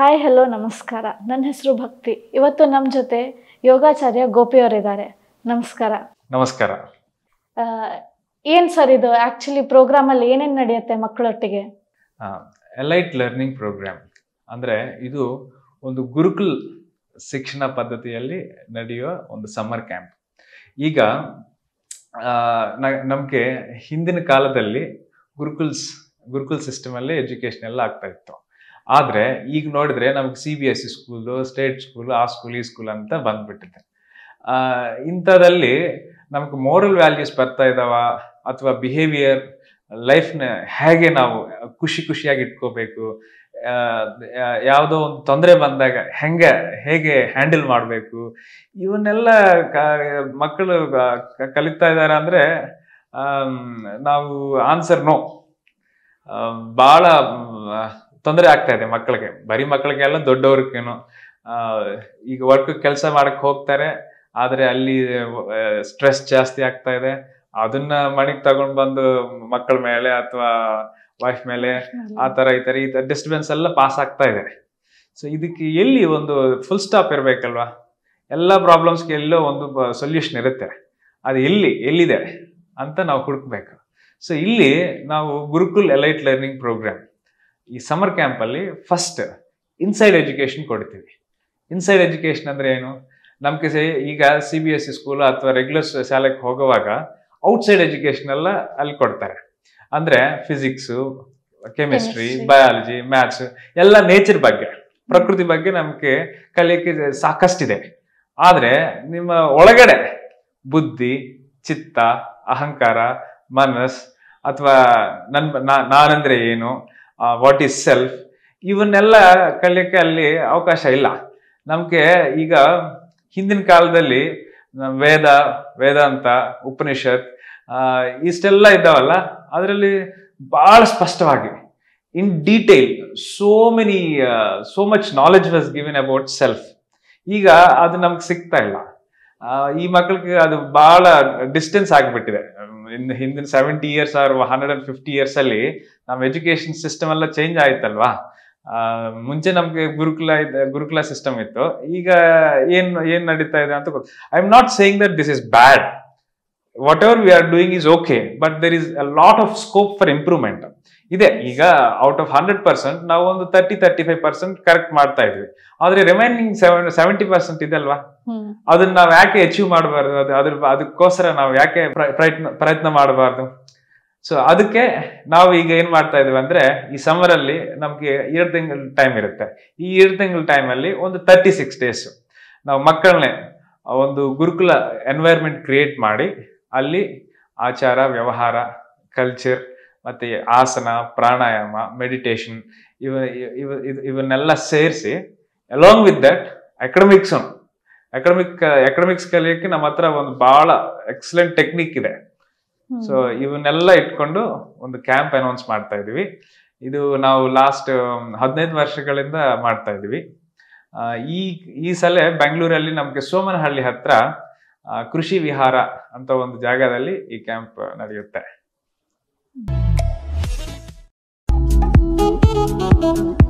hi hello ನಮಸ್ಕಾರ ನನ್ನ ಹೆಸರು ಭಕ್ತಿ ಇವತ್ತು ನಮ್ಮ ಜೊತೆ ಯೋಗಾಚಾರ್ಯ ಗೋಪಿಯವರಿದ್ದಾರೆ ನಮಸ್ಕಾರ ನಮಸ್ಕಾರ ಏನ್ ಸರ್ ಇದು ಪ್ರೋಗ್ರಾಮ್ ಅಲ್ಲಿ ಏನೇನು ನಡೆಯುತ್ತೆ ಮಕ್ಕಳೊಟ್ಟಿಗೆ ಎಲೈಟ್ ಲರ್ನಿಂಗ್ ಪ್ರೋಗ್ರಾಮ್ ಅಂದ್ರೆ ಇದು ಒಂದು ಗುರುಕುಲ್ ಶಿಕ್ಷಣ ಪದ್ಧತಿಯಲ್ಲಿ ನಡೆಯುವ ಒಂದು ಸಮ್ಮರ್ ಕ್ಯಾಂಪ್ ಈಗ ನಮಗೆ ಹಿಂದಿನ ಕಾಲದಲ್ಲಿ ಗುರುಕುಲ್ಸ್ ಗುರುಕುಲ್ ಅಲ್ಲಿ ಎಜುಕೇಶನ್ ಎಲ್ಲ ಆಗ್ತಾ ಇತ್ತು ಆದರೆ ಈಗ ನೋಡಿದ್ರೆ ನಮಗೆ C B S E school state school ಆ ಸ್ಕೂಲ್ ಈ ಸ್ಕೂಲ್ ಅಂತ ಬಂದ್ಬಿಟ್ಟಿದೆ ಇಂಥದ್ರಲ್ಲಿ ನಮಗೆ ಮೋರಲ್ ವ್ಯಾಲ್ಯೂಸ್ ಬರ್ತಾ ಇದ್ದಾವ ಅಥವಾ ಬಿಹೇವಿಯರ್ ಲೈಫ್ನ ಹೇಗೆ ನಾವು ಖುಷಿ ಖುಷಿಯಾಗಿ ಇಟ್ಕೋಬೇಕು ಯಾವುದೋ ಒಂದು ತೊಂದರೆ ಬಂದಾಗ ಹೆಂಗೆ ಹೇಗೆ ಹ್ಯಾಂಡಲ್ ಮಾಡಬೇಕು ಇವನ್ನೆಲ್ಲ ಮಕ್ಕಳು ಕಲಿತಾ ಇದ್ದಾರೆ ಅಂದರೆ ನಾವು ಆನ್ಸರ್ ನೋ ಭಾಳ ತೊಂದರೆ ಆಗ್ತಾ ಇದೆ ಮಕ್ಕಳಿಗೆ ಬರೀ ಮಕ್ಕಳಿಗೆಲ್ಲ ದೊಡ್ಡವ್ರಿಗೇನು ಈಗ ವರ್ಕ್ ಕೆಲಸ ಮಾಡಕ್ ಹೋಗ್ತಾರೆ ಆದರೆ ಅಲ್ಲಿ ಸ್ಟ್ರೆಸ್ ಜಾಸ್ತಿ ಆಗ್ತಾ ಇದೆ ಅದನ್ನ ಮನೆಗ್ ತಗೊಂಡ್ ಬಂದು ಮಕ್ಕಳ ಮೇಲೆ ಅಥವಾ ವೈಫ್ ಮೇಲೆ ಆ ತರ ಈ ತರ ಈ ಡಿಸ್ಟರ್ಬೆನ್ಸ್ ಎಲ್ಲ ಪಾಸ್ ಆಗ್ತಾ ಇದೆ ಸೊ ಇದಕ್ಕೆ ಎಲ್ಲಿ ಒಂದು ಫುಲ್ ಸ್ಟಾಪ್ ಇರಬೇಕಲ್ವಾ ಎಲ್ಲ ಪ್ರಾಬ್ಲಮ್ಸ್ಗೆ ಎಲ್ಲೋ ಒಂದು ಸೊಲ್ಯೂಷನ್ ಇರುತ್ತೆ ಅದು ಎಲ್ಲಿ ಎಲ್ಲಿದೆ ಅಂತ ನಾವು ಹುಡುಕ್ಬೇಕು ಸೊ ಇಲ್ಲಿ ನಾವು ಗುರುಕುಲ್ ಎಲೈಟ್ ಲರ್ನಿಂಗ್ ಪ್ರೋಗ್ರಾಮ್ ಈ ಸಮರ್ ಕ್ಯಾಂಪಲ್ಲಿ ಫಸ್ಟ್ ಇನ್ಸೈಡ್ ಎಜುಕೇಶನ್ ಕೊಡ್ತೀವಿ ಇನ್ಸೈಡ್ ಎಜುಕೇಶನ್ ಅಂದರೆ ಏನು ನಮ್ಗೆ ಈಗ C B S C school ಅಥವಾ ರೆಗ್ಯುಲರ್ ಶಾಲೆಗೆ ಹೋಗುವಾಗ ಔಟ್ಸೈಡ್ ಎಜುಕೇಶನ್ ಎಲ್ಲ ಅಲ್ಲಿ ಕೊಡ್ತಾರೆ ಅಂದರೆ ಫಿಸಿಕ್ಸು ಕೆಮಿಸ್ಟ್ರಿ ಬಯಾಲಜಿ ಮ್ಯಾಥ್ಸ್ ಎಲ್ಲ ನೇಚರ್ ಬಗ್ಗೆ ಪ್ರಕೃತಿ ಬಗ್ಗೆ ನಮಗೆ ಕಲಿಯಕ್ಕೆ ಸಾಕಷ್ಟಿದೆ ಆದರೆ ನಿಮ್ಮ ಒಳಗಡೆ ಬುದ್ಧಿ ಚಿತ್ತ ಅಹಂಕಾರ ಮನಸ್ ಅಥವಾ ನನ್ನ ನಾನಂದ್ರೆ ಏನು ವಾಟ್ ಈಸ್ ಸೆಲ್ಫ್ ಇವನ್ನೆಲ್ಲ ಕಲಿಯಕ್ಕೆ ಅಲ್ಲಿ ಅವಕಾಶ ಇಲ್ಲ ನಮಗೆ ಈಗ ಹಿಂದಿನ ಕಾಲದಲ್ಲಿ ವೇದ ವೇದಾಂತ ಉಪನಿಷತ್ ಇಷ್ಟೆಲ್ಲ ಇದ್ದಾವಲ್ಲ ಅದರಲ್ಲಿ ಭಾಳ ಸ್ಪಷ್ಟವಾಗಿ in detail so many so much knowledge was given about self ಈಗ ಅದು ನಮ್ಗೆ ಸಿಗ್ತಾ ಇಲ್ಲ ಈ ಮಕ್ಕಳಿಗೆ ಅದು ಬಹಳ ಡಿಸ್ಟೆನ್ಸ್ ಆಗಿಬಿಟ್ಟಿದೆ ಇನ್ ಹಿಂದಿನ seventy years or hundred and fifty years ಅಲ್ಲಿ ನಮ್ಮ ಎಜುಕೇಶನ್ ಸಿಸ್ಟಮ್ ಎಲ್ಲ ಚೇಂಜ್ ಆಯ್ತಲ್ವಾ ಮುಂಚೆ ನಮ್ಗೆ ಗುರುಕುಲ ಗುರುಕುಲ ಸಿಸ್ಟಮ್ ಇತ್ತು ಈಗ ಏನ್ ಏನ್ ನಡೀತಾ ಇದೆ ಅಂತ I am not saying that this is bad what we are doing is okay but there is a lot of scope for improvement ಇದೆ ಈಗ ಔಟ್ ಆಫ್ ಹಂಡ್ರೆಡ್ ಪರ್ಸೆಂಟ್ ನಾವು ಒಂದು thirty thirty five percent correct ಮಾಡ್ತಾ ಇದ್ವಿ ಆದ್ರೆ remaining seventy percent ಇದೆ ಅಲ್ವಾ ಅದನ್ನ ನಾವು ಯಾಕೆ ಅಚೀವ್ ಮಾಡಬಾರ್ದು ಅದು ಅದ್ರ ಅದಕ್ಕೋಸ್ಕರ ನಾವು ಯಾಕೆ ಪ್ರಯತ್ನ ಪ್ರಯತ್ನ ಮಾಡಬಾರ್ದು ಸೊ ಅದಕ್ಕೆ ನಾವು ಈಗ ಏನ್ ಮಾಡ್ತಾ ಇದೀವಿ ಅಂದ್ರೆ ಈ ಸಮ್ಮರ್ ಅಲ್ಲಿ ನಮ್ಗೆ ಎರಡು ತಿಂಗಳ ಟೈಮ್ ಇರುತ್ತೆ ಈ ಎರಡು ತಿಂಗಳ ಟೈಮ್ ಅಲ್ಲಿ ಒಂದು ತರ್ಟಿ ಸಿಕ್ಸ್ ಡೇಸ್ ನಾವು ಮಕ್ಕಳನ್ನೇ ಒಂದು ಗುರುಕುಲ ಎನ್ವೈರ್ಮೆಂಟ್ ಕ್ರಿಯೇಟ್ ಮಾಡಿ ಅಲ್ಲಿ ಆಚಾರ ವ್ಯವಹಾರ ಕಲ್ಚರ್ ಮತ್ತು ಆಸನ ಪ್ರಾಣಾಯಾಮ ಮೆಡಿಟೇಷನ್ ಇವ ಇವ ಇವನ್ನೆಲ್ಲ ಸೇರಿಸಿ along with that academics academic academics ಕಲಿಯೋಕ್ಕೆ ನಮ್ಮ ಹತ್ರ ಒಂದು ಭಾಳ ಎಕ್ಸಲೆಂಟ್ ಟೆಕ್ನಿಕ್ ಇದೆ ಸೊ ಇವನ್ನೆಲ್ಲ ಇಟ್ಕೊಂಡು ಒಂದು ಕ್ಯಾಂಪ್ ಅನೌನ್ಸ್ ಮಾಡ್ತಾ ಇದೀವಿ ಇದು ನಾವು ಲಾಸ್ಟ್ ಹದಿನೈದು ವರ್ಷಗಳಿಂದ ಮಾಡ್ತಾ ಇದೀವಿ ಈ ಈ ಸಲ ಬೆಂಗಳೂರಲ್ಲಿ ನಮಗೆ ಸೋಮನಹಳ್ಳಿ ಹತ್ರ ಕೃಷಿ ವಿಹಾರ ಅಂತ ಒಂದು ಜಾಗದಲ್ಲಿ ಈ ಕ್ಯಾಂಪ್ ನಡೆಯುತ್ತೆ